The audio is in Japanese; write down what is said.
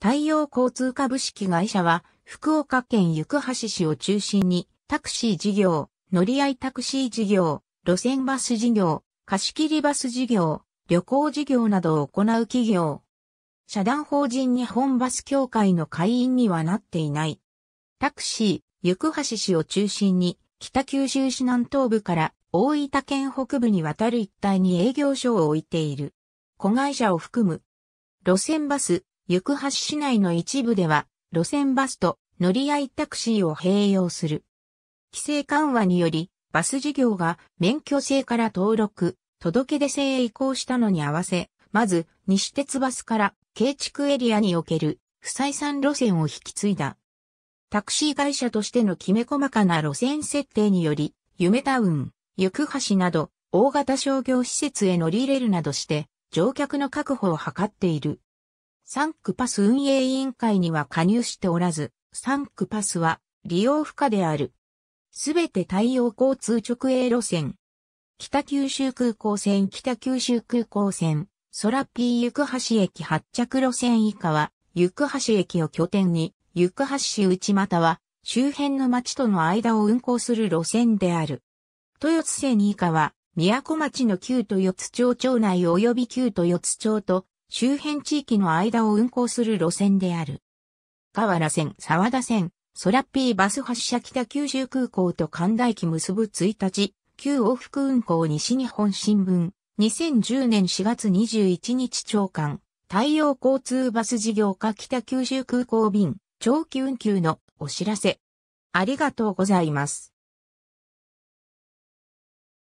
太陽交通株式会社は、福岡県行橋市を中心に、タクシー事業、乗り合いタクシー事業、路線バス事業、貸切バス事業、旅行事業などを行う企業。社団法人日本バス協会の会員にはなっていない。タクシー、行橋市を中心に、北九州市南東部から大分県北部にわたる一帯に営業所を置いている。子会社を含む、路線バス、行橋市内の一部では、路線バスと乗り合いタクシーを併用する。規制緩和により、バス事業が免許制から登録、届出制へ移行したのに合わせ、まず、西鉄バスから、建築エリアにおける、不採算路線を引き継いだ。タクシー会社としてのきめ細かな路線設定により、夢タウン、行橋など、大型商業施設へ乗り入れるなどして、乗客の確保を図っている。サンクパス運営委員会には加入しておらず、サンクパスは利用不可である。すべて太陽交通直営路線。北九州空港線、北九州空港線、ソラピー行橋駅発着路線以下は、行橋駅を拠点に、行橋市内または、周辺の町との間を運行する路線である。豊津線以下は、宮古町の旧豊津町町内及び旧豊津町と周辺地域の間を運行する路線である。河原線、沢田線、ソラッピーバス発車北九州空港と神田駅結ぶ1日、旧往復運行西日本新聞、2010年4月21日長官、太陽交通バス事業化北九州空港便、長期運休のお知らせ。ありがとうございます。